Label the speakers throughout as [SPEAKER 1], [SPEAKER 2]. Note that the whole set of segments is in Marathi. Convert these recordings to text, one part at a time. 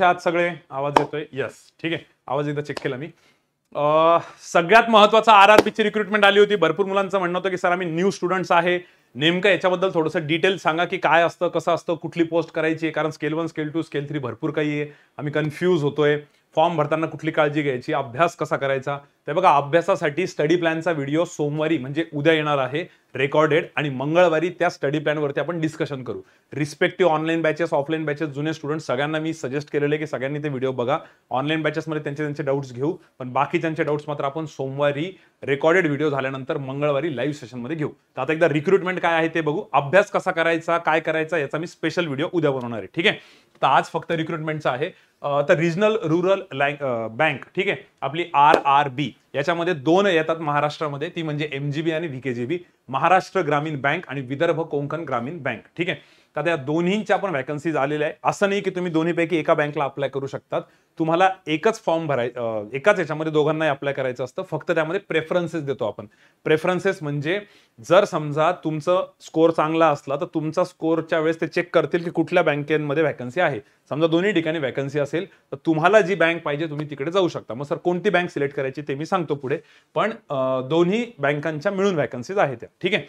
[SPEAKER 1] कशा आहात सगळे आवाज येतोय यस ठीक आहे आवाज एकदा चेक केला मी सगळ्यात महत्वाचा आर आर पीची रिक्रुटमेंट आली होती भरपूर मुलांचं म्हणणं होतं की सर आम्ही न्यू स्टुडंट्स आहे नेमकं याच्याबद्दल थोडंसं डिटेल सांगा की काय असतं कसं असतं कुठली पोस्ट करायची आहे कारण scale one scale two scale three भरपूर काही आहे आम्ही कन्फ्यूज होतोय फॉर्म भरताना कुठली काळजी घ्यायची अभ्यास कसा करायचा ते बघा अभ्यासासाठी स्टडी प्लॅनचा व्हिडिओ सोमवारी म्हणजे उद्या येणार आहे रेकॉर्डेड आणि मंगळवारी त्या स्टडी प्लॅनवरती आपण डिस्कशन करू respective online batches offline batches जुने स्टुडंट सगळ्यांना मी सजेस्ट केलेले की सगळ्यांनी ते व्हिडिओ बघा ऑनलाईन बॅचेसमध्ये त्यांचे त्यांचे डाऊट्स घेऊ पण त्यांचे डाऊट्स मात्र आपण सोमवारी रेकॉर्डेड व्हिडिओ झाल्यानंतर मंगळवारी लाईव्ह सेशनमध्ये घेऊ तर आता एकदा रिक्रुटमेंट काय आहे ते बघू अभ्यास कसा करायचा काय करायचा याचा मी स्पेशल व्हिडिओ उद्या बनवणार आहे ठीक आहे तर आज फक्त रिक्रुटमेंटचा आहे तर रिजनल रुरल बँक ठीक आहे आपली आर आर बी याच्यामध्ये दोन येतात महाराष्ट्रामध्ये ती म्हणजे एमजीबी आणि व्हीकेजीबी महाराष्ट्र ग्रामीण बँक आणि विदर्भ कोंकण ग्रामीण बँक ठीक आहे तर त्या दोन्हींच्या पण व्हॅकन्सीज आलेल्या आहे असं नाही की तुम्ही दोन्हीपैकी एका बँकला अप्लाय करू शकतात तुम्हाला एकच फॉर्म भराय एकाच याच्यामध्ये दोघांनाही अप्लाय करायचं असतं फक्त त्यामध्ये प्रेफरन्सेस देतो आपण प्रेफरन्सेस म्हणजे जर समजा तुमचं स्कोअर चांगला असला तर तुमचा स्कोअरच्या वेळेस ते चेक करतील की कुठल्या बँकेमध्ये व्हॅकन्सी आहे समजा दोन्ही ठिकाणी वॅकन्सी असेल तर तुम्हाला जी बँक पाहिजे तुम्ही तिकडे जाऊ शकता मग सर कोणती बँक सिलेक्ट करायची ते मी सांगतो पुढे पण दोन्ही बँकांच्या मिळून व्हॅकन्सीज आहेत त्या ठीक आहे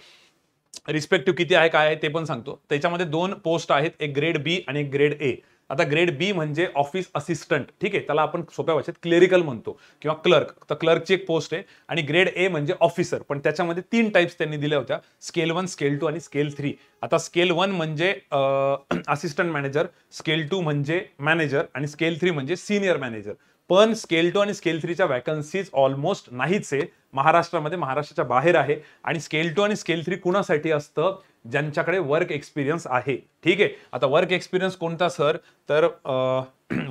[SPEAKER 1] रिस्पेक्टिव्ह किती आहे काय आहे ते पण सांगतो त्याच्यामध्ये दोन पोस्ट आहेत एक ग्रेड बी आणि एक ग्रेड ए आता ग्रेड बी म्हणजे ऑफिस असिस्टंट ठीक आहे त्याला आपण सोप्या भाषेत क्लेरिकल म्हणतो किंवा क्लर्क तर क्लर्कची एक पोस्ट आहे आणि ग्रेड ए म्हणजे ऑफिसर पण त्याच्यामध्ये तीन टाईप्स त्यांनी दिल्या होत्या स्केल वन स्केल टू आणि स्केल थ्री आता स्केल वन म्हणजे असिस्टंट मॅनेजर स्केल टू म्हणजे मॅनेजर आणि स्केल थ्री म्हणजे सिनियर मॅनेजर पण स्केल टू आणि स्केल थ्रीच्या वॅकन्सीज ऑलमोस्ट नाहीच आहे महाराष्ट्रामध्ये महाराष्ट्राच्या बाहेर आहे आणि स्केल टू आणि स्केल थ्री कुणासाठी असतं ज्यांच्याकडे वर्क एक्सपिरियन्स आहे ठीक आहे आता वर्क एक्सपिरियन्स कोणता सर तर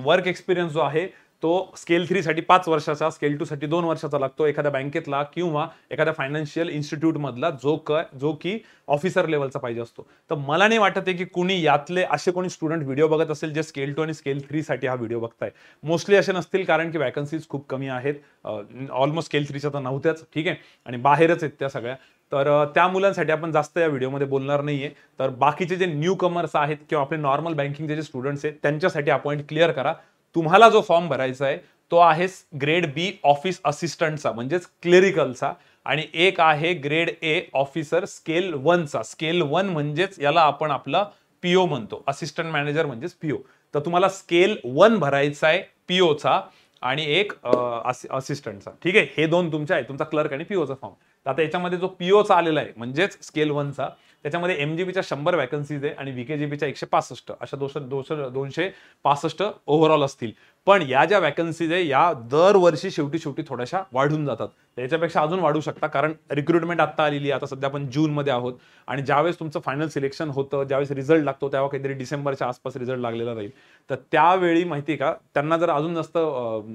[SPEAKER 1] वर्क एक्सपिरियन्स जो आहे तो स्केल थ्रीसाठी पाच वर्षाचा स्केल टूसाठी दोन वर्षाचा लागतो एखाद्या बँकेतला किंवा एखाद्या फायनान्शियल इन्स्टिट्यूटमधला जो क जो की ऑफिसर लेवलचा पाहिजे असतो तर मला नाही वाटत आहे की कुणी यातले असे कोणी स्टुडंट व्हिडिओ बघत असेल जे स्केल टू आणि स्केल थ्रीसाठी हा व्हिडिओ बघताय मोस्टली असे नसतील कारण की वॅकन्सीज खूप कमी आहेत ऑलमोस्ट स्केल थ्रीच्या तर नव्हत्याच ठीक आहे आणि बाहेरच आहेत त्या सगळ्या तर त्या मुलांसाठी आपण जास्त या व्हिडिओमध्ये बोलणार नाहीये तर बाकीचे जे न्यू कमर्स आहेत किंवा आपले नॉर्मल बँकिंगचे जे स्टुडंट्स आहेत त्यांच्यासाठी अपॉइंट क्लिअर करा तुम्हाला जो फॉर्म भरायचा आहे तो आहे ग्रेड बी ऑफिस असिस्टंटचा म्हणजेच क्लेरिकलचा आणि एक आहे ग्रेड ए ऑफिसर स्केल वनचा स्केल वन म्हणजेच याला आपण आपला पीओ म्हणतो असिस्टंट मॅनेजर म्हणजेच पीओ तर तुम्हाला स्केल वन भरायचा आहे पीओचा आणि एक असिस्टंटचा ठीक आहे हे दोन तुमच्या आहे तुमचा क्लर्क आणि पीओचा फॉर्म तर आता याच्यामध्ये जो पीओचा आलेला आहे म्हणजेच स्केल वनचा त्याच्यामध्ये एम जी बीच्या शंभर वॅकन्सीज आहे आणि बीच्या एकशे पासष्ट अशा दोनशे दोनशे पासष्ट ओव्हरऑल असतील पण या ज्या वॅकन्सीज आहे या दरवर्षी शेवटी शेवटी थोड्याशा वाढून जातात त्याच्यापेक्षा अजून वाढू शकता कारण रिक्रुटमेंट आता आलेली आहे आता सध्या आपण जूनमध्ये आहोत आणि ज्यावेळेस तुमचं फायनल सिलेक्शन होतं ज्यावेळेस रिझल्ट लागतो तेव्हा काहीतरी डिसेंबरच्या आसपास रिझल्ट लागलेला राहील तर त्यावेळी माहिती आहे का त्यांना जर अजून जास्त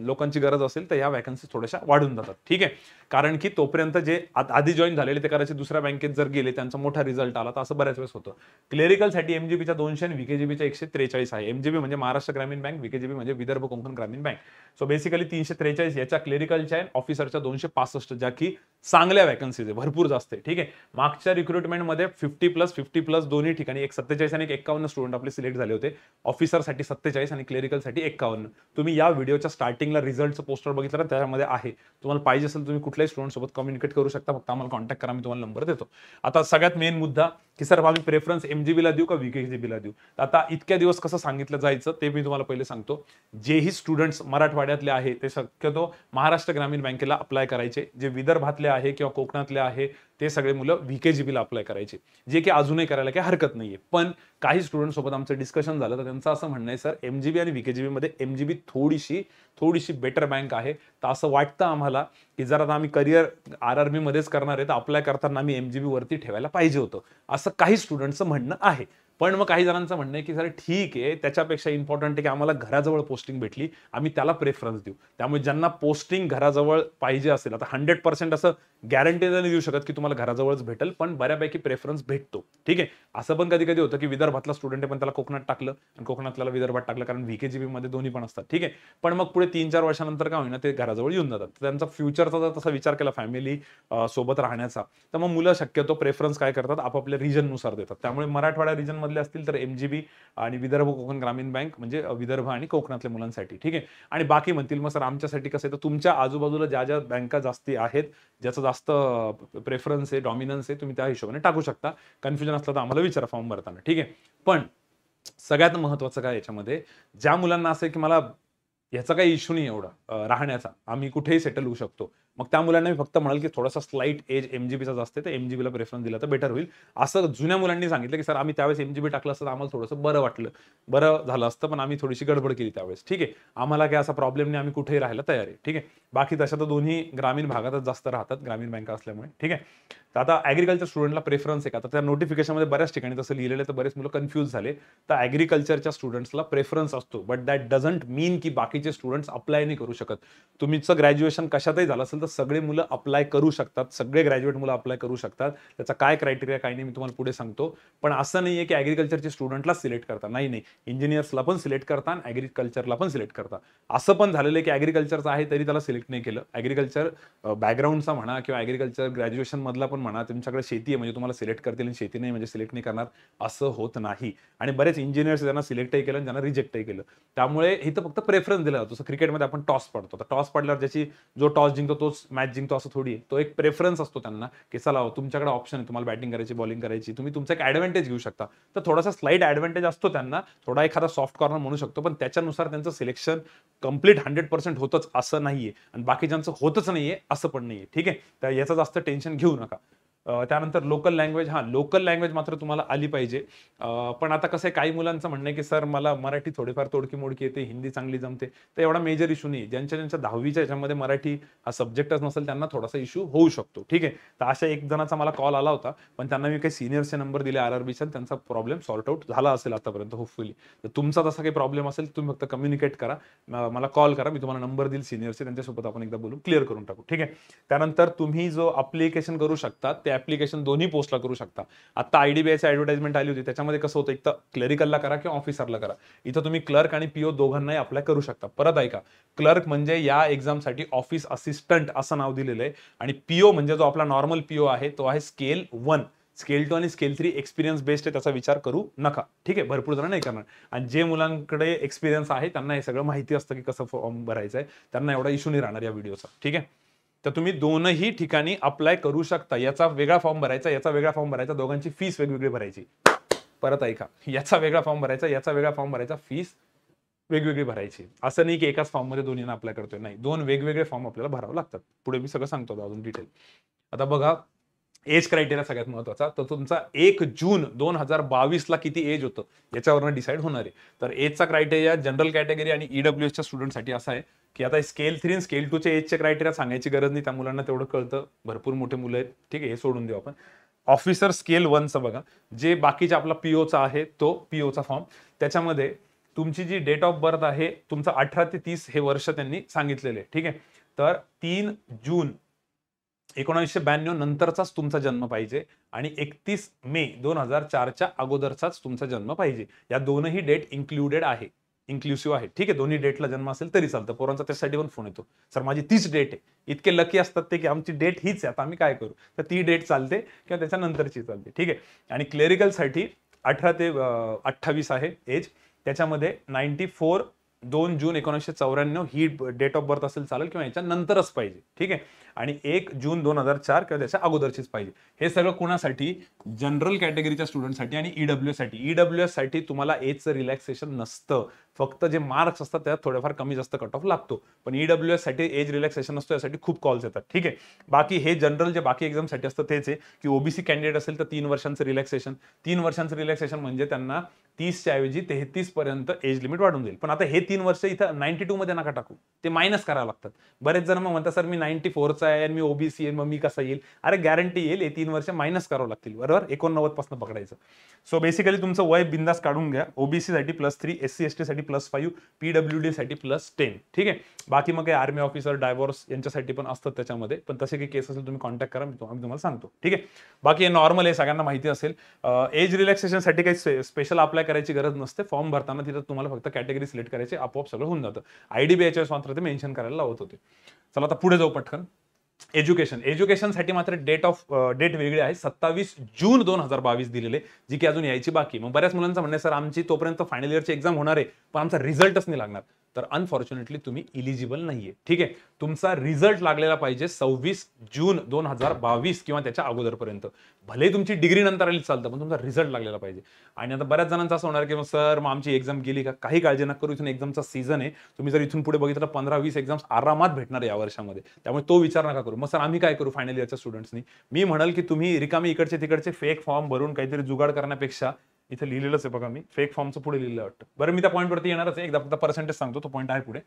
[SPEAKER 1] लोकांची गरज असेल तर या वॅकन्सी थोड्याशा वाढून जातात ठीक आहे कारण की तोपर्यंत जे आधी जॉईन झालेले ते करायचे दुसऱ्या बँकेत जर गेले त्यांचा मोठा रिझल्ट आला तर असं बऱ्याच वेळेस होतं क्लेरिकलसाठी एमजीबीच्या दोनशे आणि विकेजीबीच्या एकशे त्रेचाळीस आहे एमजीबी म्हणजे महाराष्ट्र ग्रामीण बँक विकेजीबी म्हणजे विदर्भ ग्रामीण बँक सो बेसिकली तीनशे त्रेचाळीस याच्या क्लेरिकलच्या आहे ऑफिसरच्या दोनशे पासष्ट ज्या की चांगल्या वॅकन्सीज आहे भरपूर जास्त आहे ठीक आहे मागच्या रिक्रुटमेंटमध्ये फिफ्टी प्लस फिफ्टी प्लस दोन्ही ठिकाणी एक सत्तेचाळीस आणि एक एक्कावन्न स्टुडंट आपले सिलेक्ट झाले होते ऑफिसरसाठी सत्तेचाळीस आणि क्लेरिकलसाठी एकावन्न तुम्ही या व्हिडिओच्या स्टार्टिंगला रिझल्टचं पोस्टर बघितलं तर त्याच्यामध्ये आहे तुम्हाला पाहिजे असेल तुम्ही कुठल्याही स्टुडंटसोबत कम्युनिकेट करू शकता फक्त आम्हाला कॉन्टॅक्ट करा मी तुम्हाला नंबर देतो आता सगळ्यात मेन मुद्दा की सर आम्ही प्रेफरन्स एम जी देऊ का के जी बीला देऊ आता इतक्या दिवस कसं सांगितलं जायचं ते मी तुम्हाला पहिले सांगतो जेही स्टुडंट्स मराठवाड्यातले आहे ते शक्यतो महाराष्ट्र ग्रामीण बँकेला अप्लाय करायचे जे विदर्भातले आहे किंवा कोकणातले आहे ते सगळे मुलं व्ही के जी बीला अप्लाय करायचे जे की अजूनही करायला काही हरकत नाहीये पण काही स्टुडंटसोबत आमचं डिस्कशन झालं तर त्यांचं असं म्हणणं आहे सर एम जी बी आणि व्ही के जी बीमध्ये एम जी बी थोडीशी थोडीशी बेटर बँक आहे तर असं वाटतं आम्हाला की जर आता आम्ही करिअर आर आर बीमध्येच करणार आहे तर अप्लाय करताना आम्ही एम जी ठेवायला पाहिजे होतं असं काही स्टुडंटचं म्हणणं आहे पण मग काही जणांचं म्हणणं आहे की सर ठीक आहे त्याच्यापेक्षा इम्पॉर्टंट आहे की आम्हाला घराजवळ पोस्टिंग भेटली आम्ही त्याला प्रेफरन्स देऊ त्यामुळे ज्यांना पोस्टिंग घराजवळ पाहिजे असेल आता हंड्रेड पर्सेंट असं गॅरंटी नाही देऊ शकत की तुम्हाला घराजवळच भेटेल पण बऱ्यापैकी प्रेफरन्स भेटतो ठीक आहे असं पण कधी कधी होतं की विदर्भातला स्टुडंट आहे पण त्याला कोकणात टाकलं आणि कोकणातला विदर्भात टाकलं कारण जी मध्ये दोन्ही पण असतात ठीक आहे पण मग पुढे तीन चार वर्षानंतर काय होईना ते घराजवळ येऊन जातात त्यांचा फ्युचरचा जर तसा विचार केला फॅमिली सोबत राहण्याचा तर मग मुलं शक्यतो प्रेफरन्स काय करतात आपापल्या रिजननुसार देतात त्यामुळे मराठवाडा रिजन मधले असतील तर एमजीबी आणि विदर्भ कोकण ग्रामीण बँक म्हणजे विदर्भ आणि कोकणातल्या मुलांसाठी ठीक आहे आणि बाकी म्हणतील मग सर आमच्यासाठी कसं आहे तर तुमच्या आजूबाजूला ज्या ज्या बँका जास्ती आहेत ज्याचा जास्त प्रेफरन्स आहे डॉमिनन्स आहे तुम्ही त्या हिशोबाने टाकू शकता कन्फ्युजन असलं तर आम्हाला विचारा फॉर्म भरताना ठीक आहे पण सगळ्यात महत्वाचं काय याच्यामध्ये ज्या मुलांना असं आहे की मला याचा काही इश्यू नाही एवढा राहण्याचा आम्ही कुठेही सेटल होऊ शकतो मग त्या मुलांना मी फक्त म्हणाल की थोडासा स्लाईट एज एम जी बीचा असते तर एम जी बीला प्रेफरन्स दिला तर बेटर होईल असं जुन्या मुलांनी सांगितलं की सर आम्ही त्यावेळेस एम जी बी टाकलं असतं तर आम्हाला थोडंसं बरं वाटलं बरं झालं असतं पण आम्ही थोडीशी गडबड केली त्यावेळेस ठीक आहे आम्हाला काय असा प्रॉब्लेम नाही आम्ही कुठेही राहायला तयार आहे ठीक आहे बाकी तशा तर दोन्ही ग्रामीण भागातच जास्त राहतात ग्रामीण बँका असल्यामुळे ठीक आहे तर आता ॲग्रिकल्चर स्टुडंटला प्रेफरन्स आहे का तर त्या नोटिफिकेशनमध्ये बऱ्याच ठिकाणी तसं लिहिलेलं तर बरेच मुलं कन्फ्यूज झाले तर ॲग्रिकल्चरच्या स्टुडंट्सला प्रेफरन्स असतो बट दॅट डझंट मीन की बाकीचे स्टुडंट्स अप्लाय नाही करू शकत तुमचं ग्रॅज्युएशन कशातही झालं असेल तर सगळे मुलं अप्लाय करू शकतात सगळे ग्रॅज्युएट मुलं अप्लाय करू शकतात त्याचा काय क्रायटेरिया काय नाही मी तुम्हाला पुढे सांगतो पण असं नाही आहे की ॲग्रिकल्चरचे स्टुडंटला सिलेक्ट करता नाही नाही इंजिनियर्सला पण सिलेक्ट करता आणि ॲग्रिकल्चरला पण सिलेक्ट करता असं पण झालेलं आहे की ॲग्रिकल्चरचं आहे तरी त्याला सिलेक्ट नाही केलं ॲग्रिकल्चर बॅकग्राऊंडचा म्हणा किंवा ॲग्रिकल्चर ग्रॅज्युएशनमधला पण म्हणा तुमच्याकडे शेती आहे म्हणजे तुम्हाला सिलेक्ट करतील आणि शेती नाही म्हणजे सिलेक्ट नाही करणार असं होत नाही आणि बरेच इंजिनियर्स ज्यांना सिलेक्टही केलं आणि ज्यांना रिजेक्टही केलं त्यामुळे तर फक्त प्रेफरन्स दिला जातो जसं क्रिकेटमध्ये आपण टॉस पडतो तर टॉस पडल्यावर ज्याची जो टॉस जिंकतो तोच मॅच जिंकतो असं थोडी तो एक प्रेफरन्स असतो त्यांना की चला हो, तुमच्याकडे ऑप्शन आहे तुम्हाला बॅटिंग करायची बॉलिंग करायची तुम्ही तुमचा एक ऍडव्हान्टेज घेऊ शकता तर थोडासा स्लाईट ऍडव्हान्टेज असतो त्यांना थोडा एखादा सॉफ्ट कॉर्नर म्हणू शकतो पण त्याच्यानुसार त्यांचं सिलेक्शन कम्प्लीट हंड्रेड पर्सेंट होतच असं नाहीये आणि बाकी ज्यांचं होतच नाहीये असं पण नाहीये ठीक आहे तर याचं जास्त टेन्शन घेऊ नका त्यानंतर लोकल लँग्वेज हां लोकल लँग्वेज मात्र तुम्हाला आली पाहिजे पण आता कसं आहे काही मुलांचं म्हणणं आहे की सर मला मराठी थोडीफार तोडकी मोडकी येते हिंदी चांगली जमते तर एवढा मेजर इशू नाही ज्यांच्या ज्यांच्या दहावीच्या याच्यामध्ये मराठी हा सब्जेक्टच नसेल त्यांना थोडासा इशू होऊ शकतो ठीक आहे तर अशा एक जणाचा मला कॉल आला होता पण त्यांना मी काही सिनियरचे नंबर दिले आर आर त्यांचा प्रॉब्लेम सॉर्ट आउट झाला असेल आतापर्यंत होपफुली तर तुमचा तसा काही प्रॉब्लेम असेल तुम्ही फक्त कम्युनिकेट करा मला कॉल करा मी तुम्हाला नंबर देईल सिनियरचे त्यांच्यासोबत आपण एकदा बोलून क्लिअर करून टाकू ठीक आहे त्यानंतर तुम्ही जो अप्लिकेशन करू शकता त्या ऍप्लिकेशन दोन्ही पोस्टला करू शकता आता आय डी बी आली होती त्याच्यामध्ये कसं होतं एक तर क्लरिकलला करा किंवा ऑफिसरला करा इथं तुम्ही क्लर्क आणि पीओ दोघांनाही अप्लाय करू शकता परत ऐका क्लर्क म्हणजे या एक्झामसाठी ऑफिस असिस्टंट असं नाव दिलेलं आहे आणि पीओ म्हणजे जो आपला नॉर्मल पीओ आहे तो आहे स्केल वन स्केल टू आणि स्केल थ्री एक्सपिरियन्स बेस्ड आहे त्याचा विचार करू नका ठीक आहे भरपूर जण नाही करणार आणि जे मुलांकडे एक्सपिरियन्स आहे त्यांना हे सगळं माहिती असतं की कसं फॉर्म भरायचं आहे त्यांना एवढा इश्यू नाही राहणार या व्हिडिओचा ठीक आहे तर तुम्ही दोनही ठिकाणी अप्लाय करू शकता याचा वेगळा फॉर्म भरायचा याचा वेगळा फॉर्म भरायचा दोघांची फीस वेगवेगळी भरायची परत ऐका याचा वेगळा फॉर्म भरायचा याचा वेगळा फॉर्म भरायचा फीस वेगवेगळी भरायची असं नाही की एकाच फॉर्ममध्ये दोन्ही अप्लाय करतोय नाही दोन वेगवेगळे फॉर्म आपल्याला भरावे लागतात पुढे मी सगळं सांगतो अजून डिटेल आता बघा एज क्रायटेरिया सगळ्यात महत्वाचा तर तुमचा एक जून दोन हजार बावीसला किती एज होतं याच्यावरनं डिसाईड होणार आहे तर एजचा क्रायटेरिया जनरल कॅटेगरी आणि ईडब्ल्यू एसच्या स्टुडंटसाठी असा आहे की आता स्केल थ्री आणि स्केल टूच्या एजचे क्रायटेरिया सांगायची गरज नाही त्या मुलांना तेवढं कळतं भरपूर मोठे मुलं आहेत ठीक आहे हे सोडून देऊ आपण ऑफिसर स्केल वनचं बघा जे बाकीचा आपला ओचा आहे तो पी ओचा फॉर्म त्याच्यामध्ये तुमची जी डेट ऑफ बर्थ आहे तुमचं अठरा ते तीस हे वर्ष त्यांनी सांगितलेले ठीक आहे तर तीन जून एकोणीसशे ब्याण्णव नंतरचाच तुमचा जन्म पाहिजे आणि एकतीस मे दोन हजार चारच्या अगोदरचाच तुमचा जन्म पाहिजे या दोनही डेट इन्क्लुडेड आहे इन्क्लुसिव्ह आहे ठीक आहे दोन्ही डेटला जन्म असेल तरी चालतं पोरांचा त्यासाठी पण फोन येतो सर माझी तीच डेट आहे इतके लकी असतात ते की आमची डेट हीच आहे आता आम्ही काय करू तर ती डेट चालते किंवा त्याच्यानंतरची चालते ठीक आहे आणि क्लेरिकलसाठी अठरा ते अठ्ठावीस आहे एज त्याच्यामध्ये नाईन्टी फोर दोन जून एकोणीसशे चौऱ्याण्णव ही डेट ऑफ बर्थ असेल चालेल किंवा याच्यानंतरच पाहिजे ठीक आहे आणि एक जून दोन हजार चार किंवा त्याच्या अगोदरचीच पाहिजे हे सगळं कोणासाठी जनरल कॅटेगरीच्या स्टुडंटसाठी आणि ईडब्ल्यू e साठी ईडब्ल्यू e साठी तुम्हाला एजचं रिलॅक्सेशन नसतं फक्त जे मार्क्स असतात त्यात थोडेफार कमी जास्त कट ऑफ लागतो पण ईडब्ल्यू e एस साठी एज रिलॅक्सेशन असतो यासाठी खूप कॉल्स येतात ठीक आहे बाकी हे जनरल जे बाकी एक्झामसाठी असतं तेच आहे की ओबीसी कॅन्डिडेट असेल तर तीन वर्षांचं रिलॅक्सेशन तीन वर्षांचं रिलॅक्सेशन म्हणजे त्यांना तीसच्या ऐवजी तेहतीस पर्यंत एज लिमिट वाढून जाईल पण आता हे तीन वर्ष इथं नाईन्टी टू मध्ये नका टाकू ते मायनस करावं लागतात बरेच जण मग म्हणतात सर मी नाईन्टी फोरचा आहे आणि मी ओबीसी आहे मग मी कसा येईल अरे गॅरंटी येईल हे तीन वर्ष मायनस करावं लागतील बरोबर एकोणनव्वद पासून पकडायचं सो बेसिकली तुमचं वय बिंदास काढून घ्या ओबीसीसाठी plus three S C S plus five P W साठी प्लस टेन ठीक आहे बाकी मग आर्मी ऑफिसर डायव्हर्स यांच्यासाठी पण असतात त्याच्यामध्ये पण तसे काही केस असेल तुम्ही कॉन्टॅक्ट करा मी तुम्हाला सांगतो ठीक आहे बाकी हे नॉर्मल आहे सगळ्यांना माहिती असेल एज रिलॅक्सेशनसाठी काही स्पेशल अप्लाय करायची गरज नसते फॉर्म भरताना तिथं तुम्हाला फक्त कॅटेगरी सिलेक्ट करायची आपोआप सगळं होऊन जातं आयडीबीआयच्या मात्र ते मेन्शन करायला लावत होते चला आता पुढे जाऊ पटकन एज्युकेशन एज्युकेशनसाठी मात्र डेट ऑफ डेट वेगळी आहे सत्तावीस जून दोन हजार बावीस दिलेले जी की अजून यायची बाकी मग बऱ्याच मुलांचं म्हणणे सर आमची तोपर्यंत फायनल इयरची एक्झाम होणार आहे पण आमचा रिझल्टच नाही लागणार तर अनफॉर्च्युनेटली तुम्ही इलिजिबल नाहीये ठीक आहे तुमचा रिझल्ट लागलेला पाहिजे सव्वीस जून दोन हजार बावीस किंवा त्याच्या अगोदरपर्यंत भले तुमची डिग्री नंतर आली चालतं पण तुमचा रिझल्ट लागलेला पाहिजे आणि आता बऱ्याच जणांचा असं होणार की मग सर मग आमची एक्झाम गेली का काही काळजी नका करू इथून एक्झामचा सीझन आहे तुम्ही जर इथून पुढे बघितलं पंधरा वीस एक्झाम्स आरामात भेटणार या वर्षामध्ये त्यामुळे तो विचार नका करू मग सर आम्ही काय करू फायनल इयरच्या स्टुडंट्सनी मी म्हणाल की तुम्ही रिकामी इकडचे तिकडचे फेक फॉर्म भरून काहीतरी जुगाड करण्यापेक्षा इथे लिहिलेलंच आहे बघा मी फेक फॉर्मचं पुढे लिहिलं वाटतं बरं मी त्या पॉईंटवरती येणारच आहे एकदा फक्त पर्सेंटेज सांगतो तो पॉईंट आहे पुढे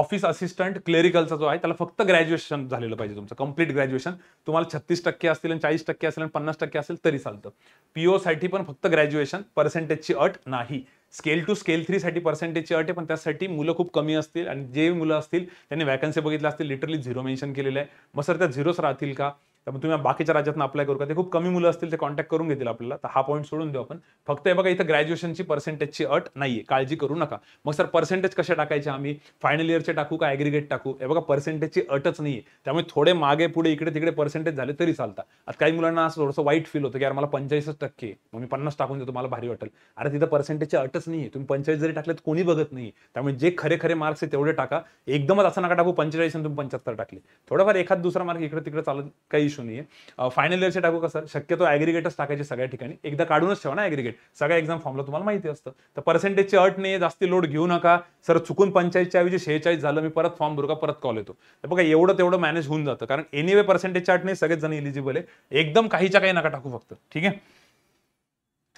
[SPEAKER 1] ऑफिस असिस्टंट क्लेरिकलचा जो आहे त्याला फक्त ग्रॅज्युएशन झालेलं पाहिजे तुमचं कंप्लीट ग्रॅज्युएशन तुम्हाला छत्तीस टक्के असतील आणि चाळीस टक्के असेल आणि पन्नास टक्के असेल तरी चालतं पीओसाठी पण फक्त ग्रॅज्युएशन पर्सेंटेजची अट नाही स्केल टू स्केल थ्रीसाठी पर्सेंटेजची अट आहे पण त्यासाठी मुलं खूप कमी असतील आणि जे मुलं असतील त्यांनी वॅकन्सी बघितल्या असतील लिटरली झिरो मेन्शन केलेलं आहे मग सर त्या झिरोच राहतील का त्यामुळे तुम्ही बाकीच्या राज्यातून अप्लाय करू का ते खूप कमी मुलं असतील ते कॉन्टॅक्ट करून घेतील आपल्याला तर हा पॉईंट सोडून देऊ आपण फक्त हे बघा इथं ग्रॅज्युएशनची पर्सेंटेजची अट नाहीये काळजी करू नका मग सर पर्सेंटेज कशा टाकायचे आम्ही फायनल इयरचे टाकू का ॲग्रिगेट टाकू हे बघा पर्सेंटेजची अटच नाहीये त्यामुळे थोडे मागे पुढे इकडे तिकडे पर्सेंटेज झाले तरी चालतात आता काही मुलांना असं थोडंसं वाईट फील होतं की यार मला पंचाळीसच टक्के मग मी पन्नास टाकून देतो मला भारी वाटेल अरे तिथं पर्सेंटेजची अटच नाहीये तुम्ही पंचाळीस जरी टाकलेत कोणी बघत नाही त्यामुळे जे खरे खरे मार्क्स आहे तेवढे टाका एकदमच असं नका टाकू पंचेचाळीस आणि तुम्ही पंच्याहत्तर टाकले थोडंफार एखाद दुसरा मार्क इकडे तिकडे चालत काही इशू नाही आहे फायनल इयरचे टाकू का सर शक्यतो ॲग्रिगेटच टाकायचे सगळ्या ठिकाणी एकदा काढूनच ठेवा ना ॲग्रिगेट सगळ्या एक्झाम फॉर्मला तुम्हाला माहिती असतं तर पर्सेंटेजची अट नाही जास्ती लोड घेऊ नका सर चुकून पंचायतच्या ऐवजी शेहेचाळीस झालं मी परत फॉर्म भरू का परत कॉल येतो तर बघा एवढं तेवढं मॅनेज होऊन जातं कारण एनिवे पर्सेंटेजच्या अट नाही सगळेच जण इलिजिबल आहे एकदम काहीच्या काही नका टाकू फक्त ठीक आहे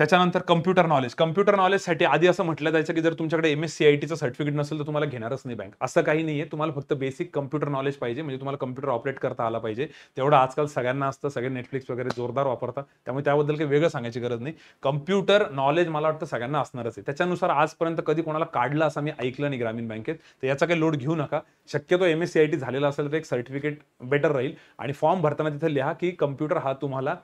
[SPEAKER 1] त्याच्यानंतर कम्प्युटर नॉलेज कम्प्युटर नॉलेजसाठी आधी असं म्हटलं जायचं की जर तुमच्याकडे एम एस सी आय टीचं सर्टिफिकेट नसेल तर तुम्हाला घेणारच नाही बँक असं काही नाही आहे तुम्हाला फक्त बेसिक कम्प्युटर नॉलेज पाहिजे म्हणजे तुम्हाला कम्प्युटर ऑपरेट करता आला पाहिजे तेवढं आजकाल सगळ्यांना असतं सगळे नेटफ्लिक्स वगैरे जोरदार वापरतात त्यामुळे त्याबद्दल काही वेगळं सांगायची गरज नाही कम्प्युटर नॉलेज मला वाटतं सगळ्यांना असणारच आहे त्याच्यानुसार आजपर्यंत कधी कोणाला काढलं असं मी ऐकलं नाही ग्रामीण बँकेत तर याचा काही लोड घेऊ नका शक्यतो M S C I T झालेला असेल तर एक सर्टिफिकेट बेटर राहील आणि फॉर्म भरताना तिथे लिहा की कम्प्युटर हा तुम्हाला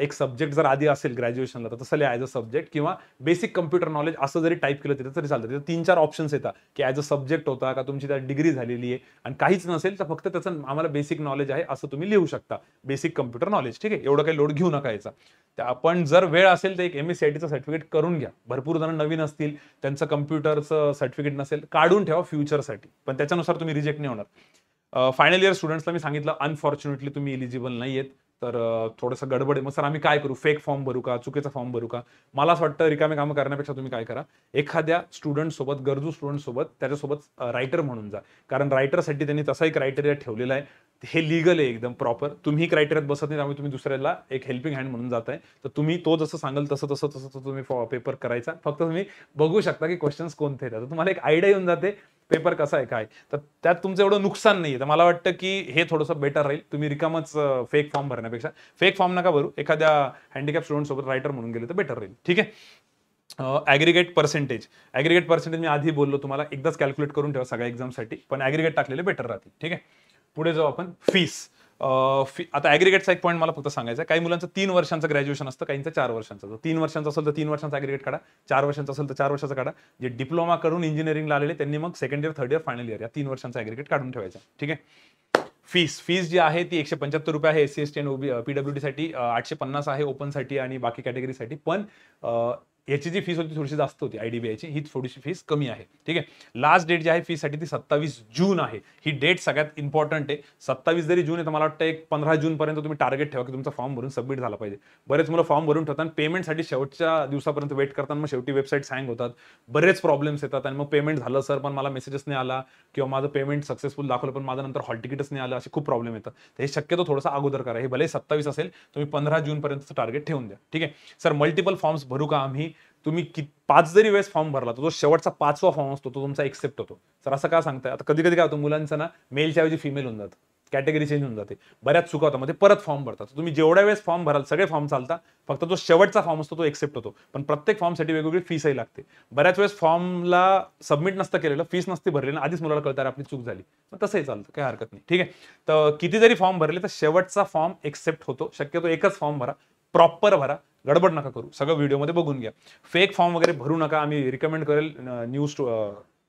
[SPEAKER 1] एक सब्जेक्ट जर आधी असेल ग्रॅज्युएशनला तर तसं लिहा ॲज अ सब्जेक्ट किंवा बेसिक कम्प्युटर नॉलेज असं जरी टाईप केलं तिथं तरी चालतं तिथं तीन चार ऑप्शन्स येतात की ॲज अ सब्जेक्ट होता का तुमची त्या डिग्री झालेली आहे आणि काहीच नसेल तर फक्त त्याचं आम्हाला बेसिक नॉलेज आहे असं तुम्ही लिहू शकता बेसिक कम्प्युटर नॉलेज ठीक आहे एवढं काही लोड घेऊ नका याचा त्या आपण जर वेळ असेल तर एक एम एस सी आय टीचं सर्टिफिकेट करून घ्या भरपूर जण नवीन असतील त्यांचं कम्प्युटरचं सर्टिफिकेट नसेल काढून ठेवा फ्युचरसाठी पण त्याच्यानुसार तुम्ही रिजेक्ट नाही होणार फायनल इयर स्टुडंट्सला मी सांगितलं अनफॉर्च्युनेटली तुम्ही इलिजिबल नाही आहेत तर थोडंसं गडबड आहे मग सर आम्ही काय करू फेक फॉर्म भरू का चुकीचा फॉर्म भरू का मला असं वाटतं रिकामे कामं करण्यापेक्षा तुम्ही काय करा एखाद्या स्टुडंटसोबत सोबत गरजू स्टुडंट सोबत त्याच्यासोबत रायटर म्हणून जा कारण रायटरसाठी त्यांनी तसाही क्रायटेरिया ठेवलेला आहे हे लीगल आहे एकदम प्रॉपर तुम्ही क्रायटेरियात बसत नाही त्यामुळे तुम्ही दुसऱ्याला एक हेल्पिंग हँड म्हणून आहे तर तुम्ही तो जसं सांगाल तसं तसं तसं तुम्ही पेपर करायचा फक्त तुम्ही बघू शकता की क्वेश्चन्स कोणते येतात तुम्हाला एक आयडिया येऊन जाते पेपर कसा आहे काय तर त्यात तुमचं एवढं नुकसान नाही तर मला वाटतं की हे थोडंसं बेटर राहील तुम्ही रिकामच फेक फॉर्म भरण्यापेक्षा फेक फॉर्म नका भरू एखाद्या हँडिकॅप स्टुडंट सोबत रायटर म्हणून गेले तर बेटर राहील ठीक आहे ॲग्रिगेट पर्सेंटेज ॲग्रिगेट पर्सेंटेज मी आधी बोललो तुम्हाला एकदाच कॅल्क्युलेट करून ठेवा सगळ्या एक्झामसाठी पण ॲग्रिगेट टाकलेले बेटर राहतील ठीक आहे पुढे जाऊ आपण फीस फी आता ऍग्रिगेटचा एक पॉईंट मला फक्त सांगायचा काही मुलांचं तीन वर्षांचं ग्रॅज्युएशन असतं काहींचं चार वर्षांचं जर तीन वर्षांचं असेल तर तीन वर्षांचा ऍग्रिगेट काढा चार वर्षांचं असेल तर चार वर्षाचा काढा जे डिप्लोमा करून इंजिनिअरिंगला आलेले त्यांनी मग second year third year final year या तीन वर्षांचा ऍग्रिगेट काढून ठेवायचा ठीक आहे फीस फीस जी आहे ती एकशे पंच्याहत्तर रुपये आहे एस सी एस टी आणि ओबी पीडब्ल्यू डीसाठी आठशे पन्नास आहे ओपनसाठी आणि बाकी कॅटेगरीसाठी पण याची जी फीस होती थोडीशी जास्त होती आय बी आयची ही थोडीशी फीस कमी आहे ठीक आहे लास्ट डेट जी आहे फीसाठी ती सत्तावीस जून आहे ही डेट सगळ्यात इम्पॉर्टंट आहे सत्तावीस जरी जून आहे तर मला वाटतं एक पंधरा जूनपर्यंत तुम्ही टार्गेट ठेवा की तुमचा फॉर्म भरून सबमिट झाला पाहिजे बरेच मुलं फॉर्म भरून ठेवतात पेमेंटसाठी शेवटच्या दिवसापर्यंत वेट करतात मग शेवटी वेबसाईट सँग होतात बरेच प्रॉब्लेम्स येतात आणि मग पेमेंट झालं सर पण मला मेसेजेस नाही आला किंवा माझं पेमेंट सक्सेसफुल दाखवलं पण माझं नंतर हॉल तिकीटच नाही आलं असे खूप प्रॉब्लेम येतात तर हे शक्यतो थोडंसं अगोदर करा हे भले सत्तावीस असेल तुम्ही पंधरा जूनपर्यंतचं टार्गेट ठेवून द्या ठीक आहे सर मल्टिपल फॉर्म्स भरू का आम्ही तुम्ही कि पाच जरी वेळेस फॉर्म भरला तर जो शेवटचा पाचवा फॉर्म असतो तो तुमचा एक्सेप्ट होतो सर असं का सांगताय आता कधी कधी काय होतं मुलांचं ना मेलच्या ऐवजी फिमेल होऊन जातं कॅटेगरी चेंज होऊन जाते बऱ्याच चुका होतात मध्ये परत फॉर्म भरतात तुम्ही जेवढ्या वेळेस फॉर्म भराल सगळे फॉर्म चालता फक्त जो शेवटचा फॉर्म असतो तो एक्सेप्ट होतो पण प्रत्येक फॉर्मसाठी वेगवेगळी फीसही लागते बऱ्याच वेळेस फॉर्मला सबमिट नसतं केलेलं फीस नसते ना आधीच मुलाला कळतं आपली चूक झाली मग तसंही चालतं काही हरकत नाही ठीक आहे तर किती जरी फॉर्म भरले तर शेवटचा फॉर्म एक्सेप्ट होतो शक्यतो एकच फॉर्म भरा प्रॉपर भरा गडबड नका करू सगळं व्हिडिओमध्ये बघून घ्या फेक फॉर्म वगैरे भरू नका आम्ही रिकमेंड करेल न्यूज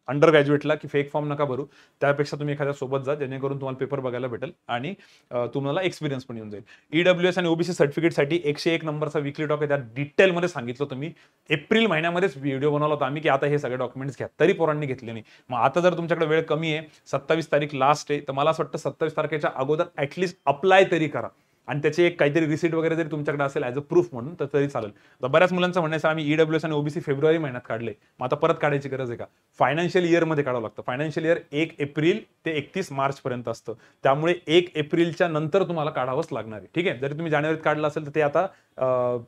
[SPEAKER 1] अंडर ग्रॅज्युएटला की फेक फॉर्म नका भरू त्यापेक्षा तुम्ही एखाद्या सोबत जा जेणेकरून तुम्हाला पेपर बघायला भेटेल आणि तुम्हाला एक्सपिरियन्स पण येऊन जाईल ईडब्ल्यू e एस आणि ओबीसी सर्टिफिकेटसाठी एकशे एक नंबरचा विकली टॉक आहे त्यात डिटेलमध्ये सांगितलं तुम्ही एप्रिल महिन्यामध्येच व्हिडिओ बनवला होता आम्ही की आता हे सगळे डॉक्युमेंट्स घ्या तरी पोरांनी घेतले नाही मग आता जर तुमच्याकडे वेळ कमी आहे सत्तावीस तारीख लास्ट आहे तर मला असं वाटतं सत्तावीस तारखेच्या अगोदर ॲटलीस्ट अप्लाय तरी करा आणि त्याचे एक काहीतरी रिसिट वगैरे जरी तुमच्याकडे असेल ॲज अ प्रूफ म्हणून तर तरी चालेल तर बऱ्याच मुलांचं म्हणण्याचं आम्ही ईडब्ल्यू e आणि ओबीसी फेब्रुवारी महिन्यात काढले मग आता परत काढायची गरज आहे का फायनान्शियल इयरमध्ये काढावं लागतं फायनान्शियल इयर एक एप्रिल ते एकतीस मार्चपर्यंत असतं त्यामुळे एक एप्रिलच्या नंतर तुम्हाला काढावंच लागणार आहे ठीक आहे जरी तुम्ही जानेवारीत काढलं असेल तर ते आता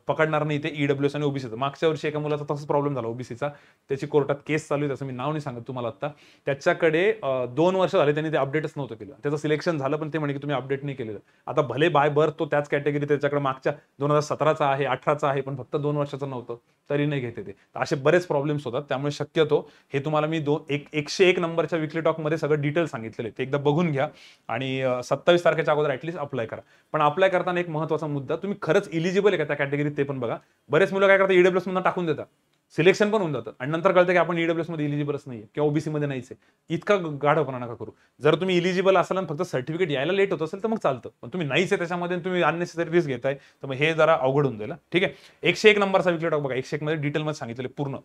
[SPEAKER 1] पकडणार नाही ते ईडब्ल्यूएस e आणि ओबीसीचं मागच्या वर्षी एका मुलाचा तसाच प्रॉब्लेम झाला ओबीसीचा त्याची कोर्टात केस चालू आहे त्याचं मी नाव नाही सांगत तुम्हाला आता त्याच्याकडे दोन वर्ष झाले त्यांनी ते अपडेटच नव्हतं केलं त्याचं सिलेक्शन झालं पण ते म्हणे की तुम्ही अपडेट नाही केलेलं आता भले बाय बर्थ तो त्याच कॅटेगरी त्याच्याकडे मागच्या दोन हजार सतराचा आहे अठराचा आहे पण फक्त दोन वर्षाचं नव्हतं तरी नाही घेते ते असे बरेच प्रॉब्लेम्स होतात त्यामुळे शक्यतो हे तुम्हाला मी दोन एक एकशे एक नंबरच्या विकली टॉकमध्ये सगळं डिटेल सांगितलेले ते एकदा बघून घ्या आणि सत्तावीस तारखेच्या अगोदर ऍटलीस्ट अप्लाय करा पण अप्लाय करताना एक महत्त्वाचा मुद्दा तुम्ही खरंच इलिजिबल का त्या कॅटेगरीत ते पण बघा बरेच मुलं काय करतात प्लस e मधून टाकून देतात सिलेक्शन पण होऊन जातं आणि नंतर कळतं की आपण ईडब्ल्यूएस e मध्ये इलिजिबलच नाही किंवा ओबीसी मध्ये नाहीच आहे इतका होणार नका करू जर तुम्ही इलिजिबल असाल आणि फक्त सर्टिफिकेट यायला लेट होत असेल तर मग चालतं पण तुम्ही नाहीच आहे त्याच्यामध्ये तुम्ही अननेसेसरी रिस्क घेताय तर मग हे जरा अवघड होऊन जाईल ठीक आहे एकशे एक नंबरचा विकले टाक बघा एकशे एक मध्ये डिटेलमध्ये सांगितले पूर्ण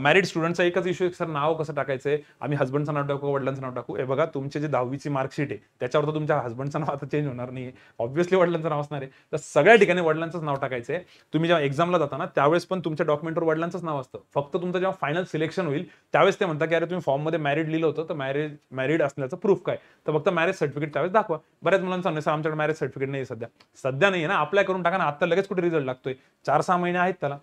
[SPEAKER 1] मॅरिड स्टुडंटचा एकच इश्यू सर नाव कसं टाकायचं आहे आम्ही हस्बंडचं नाव टाकू वडिलांचं नाव टाकू हे बघा तुमचे जे दहावीची मार्कशीट आहे त्याच्यावर तर तुमच्या हस्बंडचं नाव आता चेंज होणार नाही ऑब्व्हियसली वडिलांचं नाव असणार आहे तर सगळ्या ठिकाणी वडिलांचं नाव टाकायचं आहे तुम्ही जेव्हा एक्झामला जाता ना त्यावेळेस पण तुमच्या डॉक्युमेंटवर वडिलांचंच नाव नाव असतं फक्त तुमचं जेव्हा फायनल सिलेक्शन होईल त्यावेळेस ते म्हणतात की अरे तुम्ही फॉर्ममध्ये मॅरिड लिहिलं होतं तर मॅरेज मॅरिड असल्याचं प्रूफ काय तर फक्त मॅरेज सर्टिफिकेट त्यावेळेस दाखवा बऱ्याच मुलांना सांगू सर आमच्याकडे मॅरेज सर्टिफिकेट नाही सध्या सध्या नाही ना अप्लाय करून टाका ना आता लगेच कुठे रिझल्ट लागतोय चार सहा महिने आहेत त्याला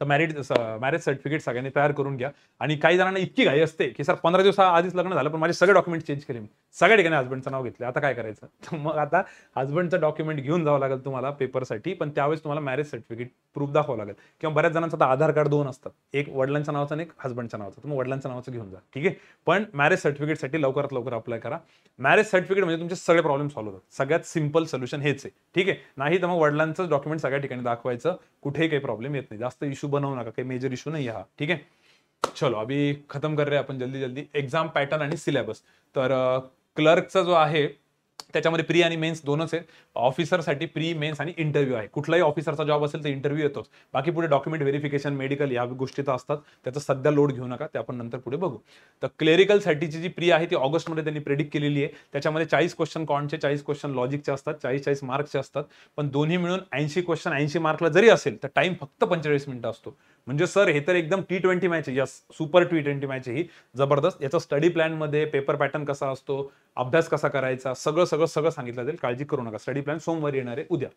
[SPEAKER 1] तर मॅरिड मॅरेज सर्टिफिकेट सगळ्यांनी तयार करून घ्या आणि काही जणांना इतकी घाई असते की सर पंधरा दिवस आधीच लग्न झालं पण माझे सगळे डॉक्युमेंट चेंज केले मी सगळ्या ठिकाणी हस्बंडचं नाव घेतलं आता काय करायचं मग आता हस्बंडचं डॉक्युमेंट घेऊन जावं लागेल तुम्हाला पेपरसाठी पण त्यावेळेस तुम्हाला मॅरेज सर्टिफिकेट प्रूफ दाखवावं लागेल किंवा बऱ्याच जणांचं आता आधार कार्ड दोन असतात एक वडिलांच्या नावाचं आणि एक हस्बंडच्या नावाचं तुम्ही वडिलांच्या नावाचं घेऊन जा ठीक आहे पण मॅरेज सर्टिफिकेटसाठी लवकरात लवकर अप्लाय करा मॅरेज सर्टिफिकेट म्हणजे तुमचे सगळे प्रॉब्लेम सॉल्व्ह होतात सगळ्यात सिंपल सोल्युशन हेच आहे ठीक आहे नाही तर मग वडिलांचं डॉक्युमेंट सगळ्या ठिकाणी दाखवायचं कुठेही काही प्रॉब्लेम येत नाही जास्त इशू इशू बनवू नका काही मेजर इशू नाही हा ठीक आहे चलो अभी खतम कर रहे आपण जल्दी जल्दी एक्झाम पॅटर्न आणि सिलेबस तर क्लर्कचा जो आहे त्याच्यामध्ये प्री आणि मेन्स दोनच आहेत ऑफिसरसाठी प्री मेन्स आणि इंटरव्ह्यू आहे कुठलाही ऑफिसरचा जॉब असेल तर इंटरव्ह्यू येतोच बाकी पुढे डॉक्युमेंट व्हेरिफिकेशन मेडिकल या गोष्टी तर असतात त्याचा सध्या लोड घेऊ नका ते आपण नंतर पुढे बघू तर क्लेरिकलसाठीची जी प्री आहे ती ऑगस्टमध्ये त्यांनी प्रेडिक्ट केलेली आहे त्याच्यामध्ये चाळीस क्वेश्चन कॉन्टचे चाळीस क्वेश्चन लॉजिकचे असतात चाळीस चाळीस मार्क्सचे असतात पण दोन्ही मिळून ऐंशी क्वेश्चन ऐंशी मार्कला जरी असेल तर टाइम फक्त पंचेचाळीस मिनिटं असतो म्हणजे सर हे तर एकदम टी ट्वेंटी मॅच आहे सुपर टी ट्वेंटी मॅच आहे ही जबरदस्त याचा स्टडी प्लॅनमध्ये पेपर पॅटर्न कसा असतो अभ्यास कसा करायचा सगळं सगळं सगळं सांगितलं जाईल काळजी करू नका स्टडी प्लॅन सोमवारी येणार आहे उद्या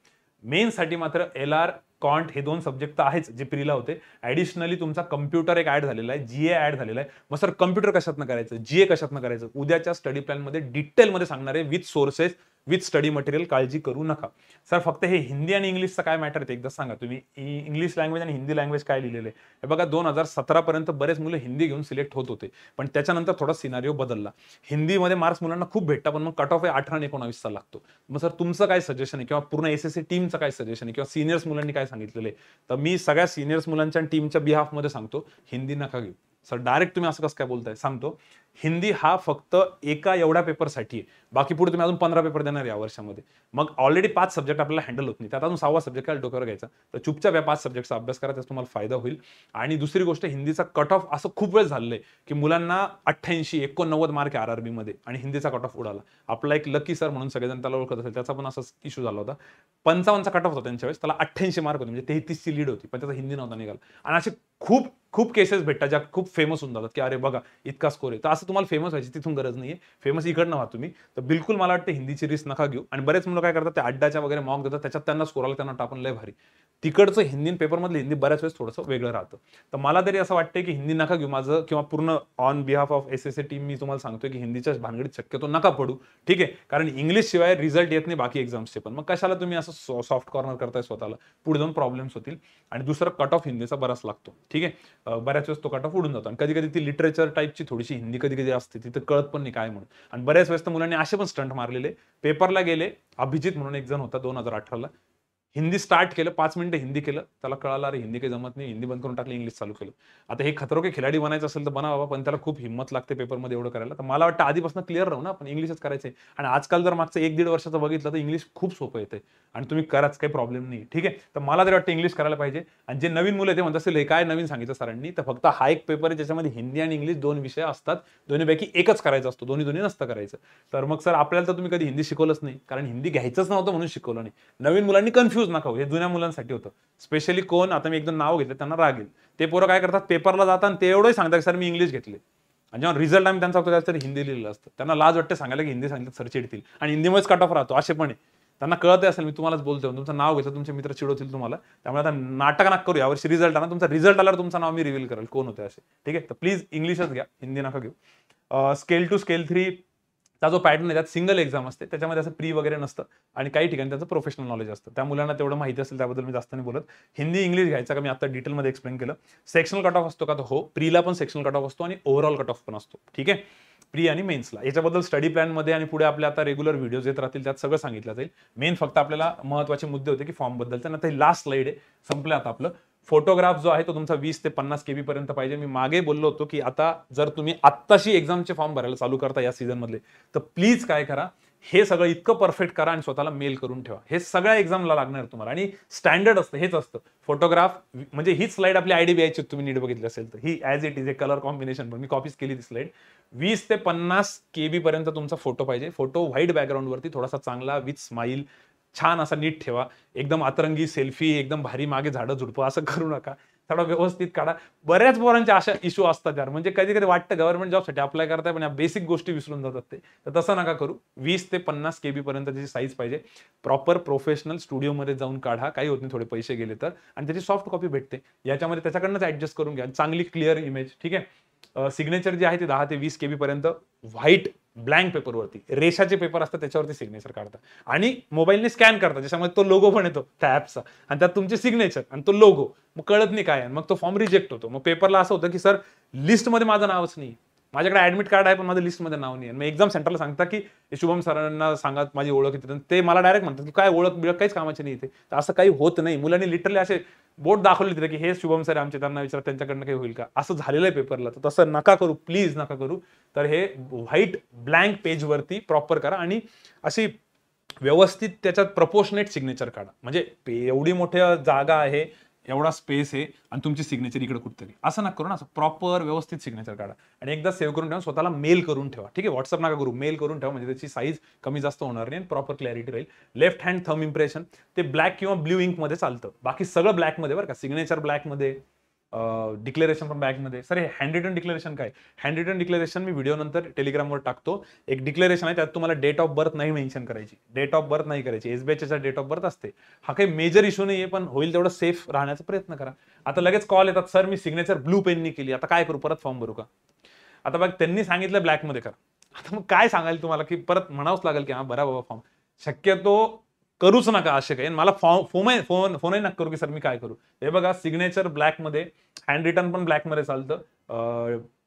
[SPEAKER 1] मेनसाठी मात्र एल आर कॉन्ट हे दोन सब्जेक्ट तर आहेच जे प्रीला होते ॲडिशनली तुमचा कम्प्युटर एक ॲड झालेला आहे जी ए ॲड झालेला आहे मग सर कम्प्युटर कशातनं करायचं जी ए कशातनं करायचं उद्याच्या स्टडी प्लॅनमध्ये डिटेलमध्ये सांगणार आहे with sources with study material काळजी करू नका सर फक्त हे हिंदी आणि इंग्लिशचं काय मॅटर ते एकदा सांगा तुम्ही इंग्लिश लँग्वेज आणि हिंदी लँग्वेज काय लिहिलेले आहे हे बघा दोन हजार सतरापर्यंत बरेच मुलं हिंदी घेऊन सिलेक्ट होत होते पण त्याच्यानंतर थोडा सिनारिओ बदलला हिंदीमध्ये मार्क्स मुलांना खूप भेटता पण मग कट ऑफ आहे अठरा आणि एकोणावीसचा लागतो मग सर तुमचं काय सजेशन आहे किंवा पूर्ण एस एस सी टीमचं काय सजेशन आहे किंवा सिनियर्स मुलांनी काय सांगितलेले आहे तर मी सगळ्या सिनियर्स मुलांच्या टीमच्या बिहाफमध्ये सांगतो हिंदी नका घेऊ सर डायरेक्ट तुम्ही असं कसं काय बोलताय सांगतो हिंदी हा फक्त एका एवढ्या पेपरसाठी आहे बाकी पुढे तुम्ही अजून पंधरा पेपर देणार या वर्षामध्ये मग ऑलरेडी पाच सब्जेक्ट आपल्याला हँडल होत नाही त्यात अजून सहावा सब्जेक्ट काय डोक्यावर घ्यायचा तर चुपचाप या पाच सब्जेक्टचा अभ्यास करा त्याचा तुम्हाला फायदा होईल आणि दुसरी गोष्ट हिंदीचा कट ऑफ असं खूप वेळ झालेलं आहे की मुलांना अठ्ठ्याऐंशी एकोणनव्वद मार्क आर आर आणि हिंदीचा कट ऑफ उडाला आपला एक लकी सर म्हणून सगळेजण त्याला ओळखत असेल त्याचा पण असा इशू झाला होता पंचावन्नचा कट ऑफ होता त्यांच्या वेळेस त्याला अठ्ठ्याऐंशी मार्क होते म्हणजे तेहतीसची लीड होती पण त्याचा हिंदी नव्हता निघाला आणि असे खूप खूप केसेस भेटतात ज्या खूप फेमस होऊन जातात की अरे बघा इतका स्कोर आहे तर तुम्हाला फेमस व्हायची तिथून गरज नाही आहे फेमस इकडनं व्हा तुम्ही तर बिलकुल मला वाटतं हिंदीची रिस्क नका घेऊ आणि बरेच मुलं काय करतात ते अड्डाच्या वगैरे मॉक देतात त्याच्यात त्यांना स्कोराला त्यांना टाकून लय भारी तिकडचं हिंदीन पेपरमधलं हिंदी बऱ्याच वेळेस थोडंसं वेगळं राहतं तर मला तरी असं वाटतंय की हिंदी नका घेऊ माझं किंवा पूर्ण on behalf of S S A team मी तुम्हाला सांगतोय की हिंदीच्या भानगडीत शक्यतो नका पडू ठीक आहे कारण इंग्लिश शिवाय रिझल्ट येत नाही बाकी एक्झाम्सचे पण मग कशाला तुम्ही असं सॉ सॉफ्ट कॉर्नर करताय स्वतःला पुढे जाऊन प्रॉब्लेम्स होतील आणि दुसरा कट ऑफ हिंदीचा बराच लागतो ठीक आहे बऱ्याच वेळेस तो कट ऑफ उडून जातो आणि कधी कधी ती लिटरेचर टाईपची थोडीशी हिंदी कधी कधी असते तिथं कळत पण नाही काय म्हणून आणि बऱ्याच वेळेस तर मुलांनी असे पण स्टंट मारलेले पेपरला गेले अभिजित म्हणून एक जण होता दोन हजार अठराला हिंदी स्टार्ट केलं पाच मिनिटं हिंदी केलं त्याला कळालं अरे हिंदी काही जमत नाही हिंदी बंद करून टाकली इंग्लिश चालू केलं आता हे खतरो खेळाडी खिलाडी बनायचं असेल तर बना बाबा पण त्याला खूप हिंमत लागते पेपरमध्ये एवढं करायला तर मला वाटतं आधीपासून क्लिअर राहू ना आपण इंग्लिशच करायचं आहे आणि आजकाल जर मागचं एक दीड वर्षाचं बघितलं तर इंग्लिश खूप सोपं येते आणि तुम्ही कराच काही प्रॉब्लेम नाही ठीक आहे तर मला तरी वाटतं इंग्लिश करायला पाहिजे आणि जे नवीन मुलं ते म्हणत असेल काय नवीन सांगितलं सरांनी तर फक्त हा एक पेपर आहे ज्याच्यामध्ये हिंदी आणि इंग्लिश दोन विषय असतात दोन्हीपैकी एकच करायचा असतो दोन्ही दोन्ही नसतं करायचं तर मग सर आपल्याला तर तुम्ही कधी हिंदी शिकवलंच नाही कारण हिंदी घ्यायचंच नव्हतं म्हणून शिकवलं नाही नवीन मुलांनी कन्फ्युज कन्फ्यूज नका हे जुन्या मुलांसाठी होतं स्पेशली कोण आता मी एकदम नाव घेतलं त्यांना राग ते पोरं काय करतात पेपरला जातात आणि ते एवढंही सांगतात की सर मी इंग्लिश घेतले आणि जेव्हा रिझल्ट आम्ही त्यांचा होतो त्यासाठी हिंदी लिहिलेलं असतं त्यांना लाज वाटते सांगायला की हिंदी सांगितलं सर चिडतील आणि हिंदीमध्येच कट ऑफ राहतो असे पण त्यांना कळत असेल मी तुम्हालाच बोलतो तुमचं नाव घेतलं तुमचे मित्र चिडवतील तुम्हाला त्यामुळे आता नाटक नाक करू वर्षी रिझल्ट आला तुमचा रिझल्ट आल्यावर तुमचं नाव मी रिव्हील करेल कोण होते असे ठीक आहे तर प्लीज इंग्लिशच घ्या हिंदी नका घेऊ स्केल टू स्केल थ्री त्या जो पॅटर्न आहे त्यात सिंगल एक्झाम असते त्याच्यामध्ये असं प्री वगैरे नसतं आणि काही ठिकाणी त्याचं प्रोफेशनल नॉलेज असतं त्या मुलांना तेवढं माहिती असेल त्याबद्दल मी जास्त नाही बोलत हिंदी इंग्लिश घ्यायचा का मी आता डिटेलमध्ये एक्सप्लेन केलं सेक्शनल कट ऑफ असतो का तर हो प्रीला पण सेक्शनल कट ऑफ असतो आणि ओव्हरऑल कट ऑफ पण असतो ठीक आहे प्री आणि मेन्सला याच्याबद्दल स्टडी प्लॅनमध्ये आणि पुढे आपल्या आता रेग्युलर व्हिडिओज येत राहतील त्यात सगळं सांगितलं जाईल मेन फक्त आपल्याला महत्त्वाचे मुद्दे होते की फॉर्मबद्दलचे त्यांना ते लास्ट स्लाईड आहे संपलं आता आपलं फोटोग्राफ जो आहे तो तुमचा वीस ते पन्नास केबी पर्यंत पाहिजे मी मागे बोललो होतो की आता जर तुम्ही आत्ताशी एक्झामचे फॉर्म भरायला चालू करता या सीझन मध्ये तर प्लीज काय करा हे सगळं इतकं परफेक्ट करा आणि स्वतःला मेल करून ठेवा हे सगळ्या एक्झामला लागणार तुम्हाला आणि स्टँडर्ड असतं हेच असतं फोटोग्राफ म्हणजे ही स्लाईड आपली ची तुम्ही नीट बघितली असेल तर ही as it is a colour combination पण मी कॉपीज केली ती स्लाईड वीस ते पन्नास केबी पर्यंत तुमचा फोटो पाहिजे फोटो व्हाईट बॅकग्राऊंडवरती थोडासा चांगला विथ स्माईल छान असा नीट ठेवा एकदम अतरंगी सेल्फी एकदम भारी मागे झाडं झुडपं असं करू नका थोडा व्यवस्थित काढा बऱ्याच पोरांच्या अशा इश्यू असतात यार म्हणजे कधी कधी वाटतं गव्हर्नमेंट जॉबसाठी अप्लाय करताय पण या बेसिक गोष्टी विसरून जातात ते तर तसं नका करू वीस ते पन्नास के बी पर्यंत त्याची साईज पाहिजे प्रॉपर प्रोफेशनल स्टुडिओमध्ये जाऊन काढा काही होत नाही थोडे पैसे गेले तर आणि त्याची सॉफ्ट कॉपी भेटते याच्यामध्ये त्याच्याकडनंच ऍडजस्ट करून घ्या चांगली क्लिअर इमेज ठीक आहे सिग्नेचर जे आहे ते दहा ते वीस बी पर्यंत व्हाईट ब्लँक पेपरवरती रेषाचे पेपर असतात त्याच्यावरती सिग्नेचर काढतात आणि मोबाईलने स्कॅन करतात ज्याच्यामध्ये तो लोगो पण येतो त्या ऍपचा आणि त्यात तुमचे सिग्नेचर आणि तो लोगो मग कळत नाही काय मग तो फॉर्म रिजेक्ट होतो मग पेपरला असं होतं की सर लिस्टमध्ये माझं नावच नाही माझ्याकडे ॲडमिट कार्ड आहे पण माझ्या लिस्टमध्ये नाव नाही आहे मग एक्झाम सेंटरला सांगता की शुभम सरांना सांगा माझी ओळख येते ते मला डायरेक्ट म्हणतात की काय ओळख बिळख काहीच कामाची नाही इथे तर असं काही होत नाही मुलांनी लिटरली असे बोट दाखवले तिथे की हे शुभम सर आमचे त्यांना विचार त्यांच्याकडनं काही होईल का असं झालेलं आहे पेपरला तर तसं नका करू प्लीज नका करू तर हे व्हाईट ब्लँक पेजवरती प्रॉपर करा आणि अशी व्यवस्थित त्याच्यात प्रपोशनेट सिग्नेचर काढा म्हणजे एवढी मोठ्या जागा आहे एवढा स्पेस आहे आणि तुमची सिग्नेचर इकडे कुठतरी असं ना करू ना प्रॉपर व्यवस्थित सिग्नेचर काढा आणि एकदा सेव्ह करून ठेवा स्वतःला मेल करून ठेवा ठीक आहे व्हॉट्सअप नका करू मेल करून ठेवा म्हणजे त्याची साईज कमी जास्त होणार नाही आणि प्रॉपर क्लॅरिटी राहील लेफ्ट हँड थम इम्प्रेशन ते ब्लॅक किंवा ब्ल्यू इंकमध्ये चालतं बाकी सगळं ब्लॅकमध्ये बरं का सिग्नेचर ब्लॅकमध्ये डिक्लेरेशन फ्रॉम बँकमध्ये सर हे हँड रिटर्न डिक्लेरेशन काय हँड डिक्लेरेशन मी व्हिडिओ नंतर टेलिग्रामवर टाकतो एक डिक्लेरेशन आहे त्यात तुम्हाला डेट ऑफ बर्थ नाही मेन्शन करायची डेट ऑफ बर्थ नाही करायची एसबीआयच्या डेट ऑफ बर्थ असते हा काही मेजर इश्यू नाही आहे पण होईल तेवढं सेफ राहण्याचा प्रयत्न करा आता लगेच कॉल येतात सर मी सिग्नेचर ब्लू पेननी केली आता काय करू परत फॉर्म भरू का आता बघ त्यांनी सांगितलं ब्लॅकमध्ये करा आता मग काय सांगायला तुम्हाला की परत म्हणावंच लागेल की हा बरा बाबा फॉर्म शक्यतो करूच नका असे काही मला फॉर्म फोन फोन फोनही नका करू की सर मी काय करू हे बघा सिग्नेचर ब्लॅकमध्ये हँड रिटर्न पण ब्लॅकमध्ये चालतं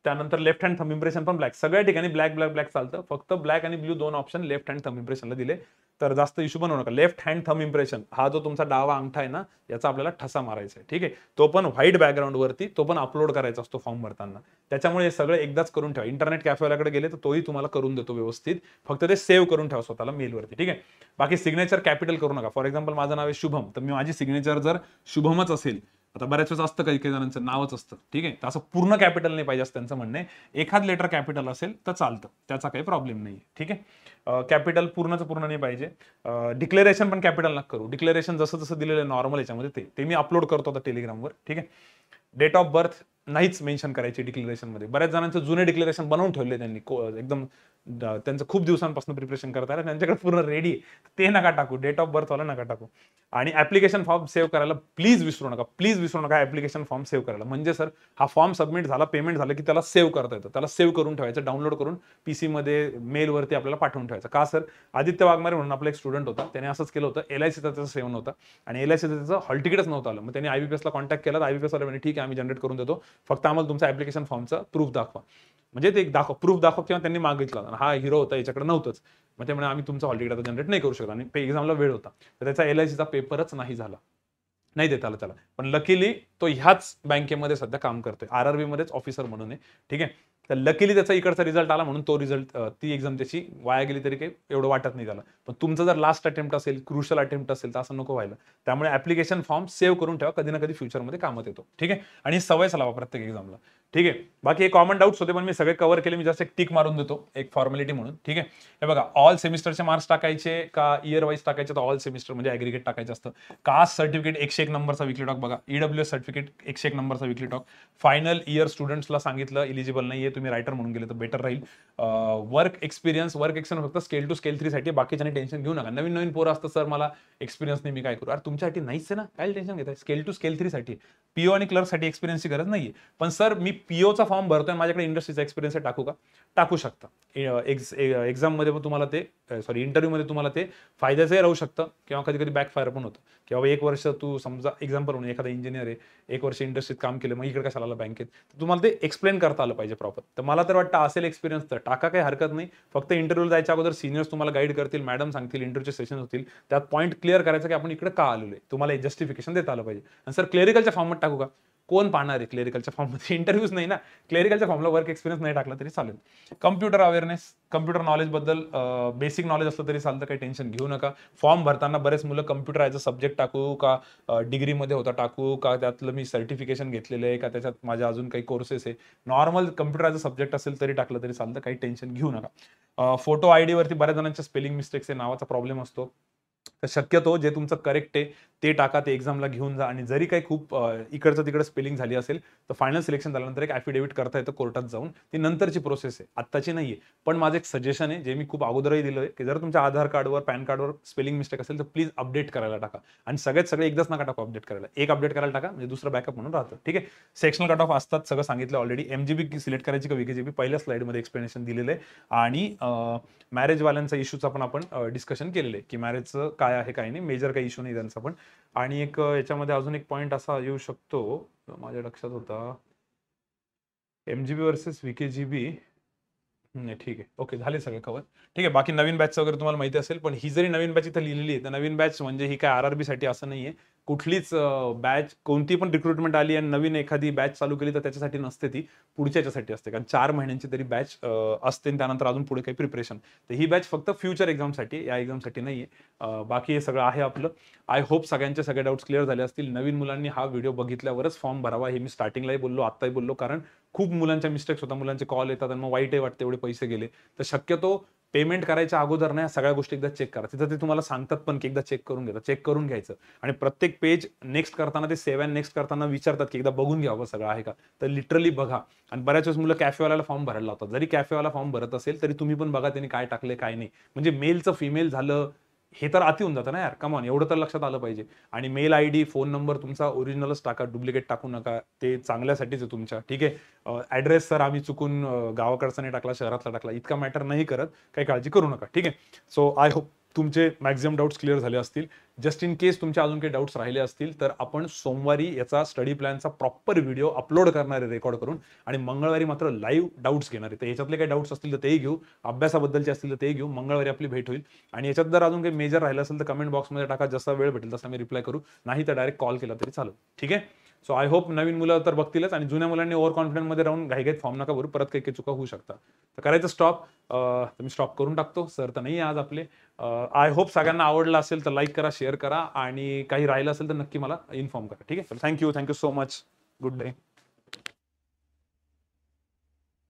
[SPEAKER 1] त्यानंतर लेफ्ट हँड थम इम्प्रेशन पण ब्लॅक सगळ्या ठिकाणी ब्लॅक ब्लॅक ब्लॅक चालतं फक्त ब्लॅक आणि ब्ल्यू दोन ऑप्शन लेफ्ट हँड थम इम्प्रेशनला दिले तर जास्त इशू बनवू नका लेफ्ट हँड थम इम्प्रेशन हा जो तुमचा डावा अंगठा आहे ना याचा आपल्याला ठसा मारायचा आहे ठीक आहे तो पण व्हाईट बॅकग्राऊंडवरती तो पण अपलोड करायचा असतो फॉर्म भरताना त्याच्यामुळे हे सगळं एकदाच करून ठेवा इंटरनेट कॅफेवाल्याकडे गेले तर तोही तुम्हाला करून देतो व्यवस्थित फक्त ते सेव्ह करून ठेवा स्वतःला मेलवरती ठीक आहे बाकी सिग्नेचर कॅपिटल करू नका फॉर एक्झाम्पल माझं नाव आहे शुभम तर मी माझी सिग्नेचर जर शुभमच असेल आता बऱ्याच वेळेस असतं काही काही जणांचं नावच असतं ठीक आहे तर असं पूर्ण कॅपिटल नाही पाहिजे असं त्यांचं म्हणणं आहे एखाद लेटर कॅपिटल असेल तर चालतं त्याचा काही प्रॉब्लेम नाही ठीक आहे कॅपिटल पूर्णचं पूर्ण नाही पाहिजे डिक्लेरेशन पण कॅपिटल ना करू डिक्लेरेशन जसं जसं दिलेलं आहे नॉर्मल याच्यामध्ये ते ते मी अपलोड करतो आता टेलिग्रामवर ठीक आहे डेट ऑफ बर्थ नाहीच मेन्शन करायची डिक्लेरेशनमध्ये बऱ्याच जणांचं जुने डिक्लेरेशन बनवून ठेवले त्यांनी एकदम त्यांचं खूप दिवसांपासून प्रिपरेशन आहे त्यांच्याकडे पूर्ण रेडी ते नका टाकू डेट ऑफ बर्थ वाला नका टाकू आणि ऍप्लिकेशन फॉर्म सेव्ह करायला प्लीज विसरू नका प्लीज विसरू नका ऍप्लिकेशन फॉर्म सेव्ह करायला म्हणजे सर हा फॉर्म सबमिट झाला पेमेंट झालं की त्याला सेव्ह करता येतं त्याला सेव्ह करून ठेवायचं डाउनलोड करून पीसीमध्ये मेलवरती आपल्याला पाठवून ठेवायचं का सर आदित्य वाघमारे म्हणून आपला एक स्टुडंट होता त्याने असंच केलं होतं एल आय सीचा त्याचं सेव्ह नव्हता आणि एल आय सीचा त्याचं हॉल तिकीटच नव्हतं आलं मग त्यांनी आयबीपीएसला कॉन्टॅक्ट केला वाले म्हणजे ठीक आहे आम्ही जनरेट करून देतो फक्त आम्हाला तुमचा ऍप्लिकेशन फॉर्मचा प्रूफ दाखवा म्हणजे ते एक दाखव प्रूफ दाखव किंवा त्यांनी मागितला हा हिरो होता याच्याकडे नव्हतंच मग म्हणजे आम्ही तुमचा हॉलिडे आता जनरेट नाही करू शकत आणि एक्झामला वेळ होता तर त्याचा एल पेपरच नाही झाला नाही देता आला त्याला पण लकीली तो ह्याच बँकेमध्ये सध्या काम करतोय आर आर मध्येच ऑफिसर म्हणून आहे ठीक आहे तर लकीली त्याचा इकडचा रिझल्ट आला म्हणून तो रिझल्ट ती एक्झाम त्याची वाया गेली तरी काही एवढं वाटत नाही झालं पण तुमचा जर लास्ट अटेम्प्ट असेल क्रुशल अटेम्प्ट असेल तर असं नको व्हायला त्यामुळे ऍप्लिकेशन फॉर्म सेव्ह करून ठेवा कधी ना कधी फ्युचरमध्ये कामात येतो ठीक आहे आणि सवयच लावा प्रत्येक एक्झामला ठीक आहे बाकी हे कॉमन डाऊट्स होते पण मी सगळे कव्हर केले मी जस्ट एक टिक मारून देतो एक फॉर्मॅलिटी म्हणून ठीक आहे हे बघा ऑल सेमिस्टरचे मार्क्स टाकायचे का इयर वाईज टाकायचे तर ऑल सेमिस्टर म्हणजे ॲग्रिगेट टाकायचं असतं कास्ट सर्टिफिकेट एकशे एक नंबरचा विकली टॉक बघा ईडब्ल्यू e सर्टिफिकेट एकशे एक नंबरचा विकली टॉक फायनल इयर स्टुडंट्सला सांगितलं इलिजिबल नाही आहे तुम्ही रायटर म्हणून गेले तर बेटर राहील वर्क एक्सपिरियन्स वर्क एक्सपिरियन्स फक्त स्केल टू स्केल थ्रीसाठी बाकीच्याने टेन्शन घेऊ नका नवीन नवीन पोरं असतं सर मला एक्सपिरियन्स नाही मी काय करू अरे तुमच्यासाठी नाहीच आहे ना काय टेन्शन घेत आहे स्केल टू स्केल थ्रीसाठी पीओ आणि क्लर्कसाठी एक्सपिरियन्सची गरज नाही पण सर मी पीओचा फॉर्म भरतोय माझ्याकडे इंडस्ट्रीचा एक्सपिरियन्स टाकू का टाकू शकता एक्झाममध्ये पण तुम्हाला ते सॉरी इंटरव्ह्यूमध्ये तुम्हाला ते फायद्याचंही राहू शकतं किंवा कधी कधी बॅकफायर पण होतं की बाबा एक वर्ष तू समजा एक्झाम्पल म्हणून एखादा इंजिनियर आहे एक वर्ष इंडस्ट्रीत काम केलं मग इकडे कशाला आलं बँकेत तर तुम्हाला ते एक्सप्लेन करता आलं पाहिजे प्रॉपर तर मला तर वाटतं असेल एक्सपिरियन्स तर टाका काही हरकत नाही फक्त इंटरव्ह्यू जायच्या अगोदर सिनियर्स तुम्हाला गाईड करतील मॅडम सांगतील इंटरव्ह्यूचे सेशन होतील त्यात पॉईंट क्लिअर करायचं की आपण इकडे का आलेलो आहे तुम्हाला जस्टिफिकेशन देता आलं पाहिजे आणि सर क्लेरिकलच्या फॉर्मात टाकू का कोण पाहणार आहे क्लेरिकलच्या फॉर्ममध्ये इंटरव्ह्यूज नाही ना क्लेरिकलच्या फॉर्मला वर्क एक्सपिरियन्स नाही टाकला तरी चालेल कम्प्युटर अवेअरनेस कम्प्युटर नॉलेजबद्दल बेसिक नॉलेज असलं तरी चालतं काही टेन्शन घेऊ नका फॉर्म भरताना बरेच मुलं कम्प्युटर ॲज अ सब्जेक्ट टाकू का डिग्रीमध्ये होता टाकू का त्यातलं मी सर्टिफिकेशन घेतलेलं आहे का त्याच्यात माझ्या अजून काही कोर्सेस आहे normal computer as a subject असेल तरी टाकलं तरी चालतं काही टेन्शन घेऊ नका फोटो आय डीवरती बऱ्याच जणांच्या स्पेलिंग मिस्टेक्स आहे नावाचा प्रॉब्लेम असतो तर शक्यतो जे तुमचं करेक्ट आहे ते टाका ते एक्झामला घेऊन जा आणि जरी काही खूप इकडचं तिकडं स्पेलिंग झाली असेल तर फायनल सिलेक्शन झाल्यानंतर एक ॲफिडेव्हिट करता येतं कोर्टात जाऊन ती नंतरची प्रोसेस आहे आत्ताची नाही आहे पण माझं एक सजेशन आहे जे मी खूप अगोदरही दिलं आहे की जर तुमच्या आधार कार्डवर पॅन कार्डवर स्पेलिंग मिस्टेक असेल तर प्लीज अपडेट करायला टाका आणि सगळ्यात सगळे एकदाच नका टाकू अपडेट करायला एक अपडेट करायला टाका म्हणजे दुसरं बॅकअप म्हणून राहतं ठीक आहे सेक्शनल कट ऑफ असतात सगळं सांगितलं ऑलरेडी एमजीबी सिलेक्ट करायची का बी पहिल्या स्लाईडमध्ये एक्सप्लेनेशन दिलेलं आहे आणि मॅरेजवाल्यांचा इश्यूचा पण आपण डिस्कशन केलेलं आहे की मॅरेजचं काय आहे काय नाही मेजर काही इश्यू नाही त्यांचा पण आणि एक याच्यामध्ये अजून एक पॉईंट असा येऊ शकतो माझ्या लक्षात होता M G B versus विके G B नाही ठीक आहे ओके झाले सगळे कवर ठीक आहे बाकी नवीन बॅच वगैरे तुम्हाला माहिती असेल पण ही जरी नवीन बॅच इथं लिहिलेली आहे तर नवीन बॅच म्हणजे ही काय आर आर साठी असं नाही आहे कुठलीच बॅच कोणती पण रिक्रुटमेंट आली आणि नवीन एखादी बॅच चालू केली तर त्याच्यासाठी नसते ती पुढच्या याच्यासाठी असते कारण चार महिन्यांची तरी बॅच असते आणि त्यानंतर अजून पुढे काही प्रिपरेशन तर ही बॅच फक्त फ्युचर एक्झामसाठी या एक्झामसाठी नाही आहे बाकी हे सगळं आहे आपलं आय होप सगळ्यांचे सगळे डाऊट्स क्लिअर झाले असतील नवीन मुलांनी हा व्हिडिओ बघितल्यावरच फॉर्म भरावा हे मी स्टार्टिंगलाही बोललो आत्ताही बोललो कारण खूप मुलांच्या मिस्टेक्स होतात मुलांचे कॉल येतात आणि मग वाईटही वाटते एवढे पैसे गेले तर शक्यतो पेमेंट करायच्या अगोदर नाही सगळ्या गोष्टी एकदा चेक करा तिथं ते तुम्हाला सांगतात पण की एकदा चेक करून घेतात चेक करून घ्यायचं आणि प्रत्येक पेज नेक्स्ट करताना ते सेव्ह नेक्स्ट करताना विचारतात की एकदा बघून घ्यावं सगळं आहे का तर लिटरली बघा आणि बऱ्याच वेळेस मुलं कॅफेवाल्याला फॉर्म भरायला लावतात जरी कॅफेवाला फॉर्म भरत असेल तरी तुम्ही पण बघा त्यांनी काय टाकले काय नाही म्हणजे मेलचं फिमेल झालं हे तर आती होऊन जातं ना यार कमॉन एवढं तर लक्षात आलं पाहिजे आणि mail I D phone number तुमचा ओरिजिनलच टाका डुप्लिकेट टाकू नका ते चांगल्यासाठीच आहे तुमच्या ठीक आहे ॲड्रेस सर आम्ही चुकून गावाकडचा नाही टाकला शहरातला टाकला इतका मॅटर नाही करत काही काळजी करू नका ठीक आहे सो आय होप तुमचे मॅक्झिमम डाऊट्स क्लिअर झाले असतील जस्ट इन केस तुमचे अजून काही डाऊट्स राहिले असतील तर आपण सोमवारी याचा स्टडी प्लॅनचा प्रॉपर व्हिडिओ अपलोड करणारे रेकॉर्ड करून आणि मंगळवारी मात्र लाईव्ह डाऊट्स आहे तर याच्यातले काही डाऊट्स असतील तर तेही घेऊ अभ्यासाबद्दलचे असतील तर तेही घेऊ मंगळवारी आपली भेट होईल आणि याच्यात जर अजून काही मेजर राहिलं असेल तर कमेंट बॉक्समध्ये टाका जसा वेळ भेटेल तसा मी रिप्लाय करू नाही तर डायरेक्ट कॉल केला तरी चालू ठीक आहे सो आय होप नवीन मुलं तर बघतीलच आणि जुन्या मुलांनी ओव्हर कॉन्फिडंटमध्ये राहून घाई फॉर्म नका भरू परत काही काही चुका होऊ शकता तर करायचं स्टॉप मी स्टॉप करून टाकतो सर तर नाही आज आपले आय होप सगळ्यांना आवडला असेल तर लाईक करा शेअर करा आणि काही राहिलं असेल तर नक्की मला इन्फॉर्म करा ठीक आहे thank you thank you so much good day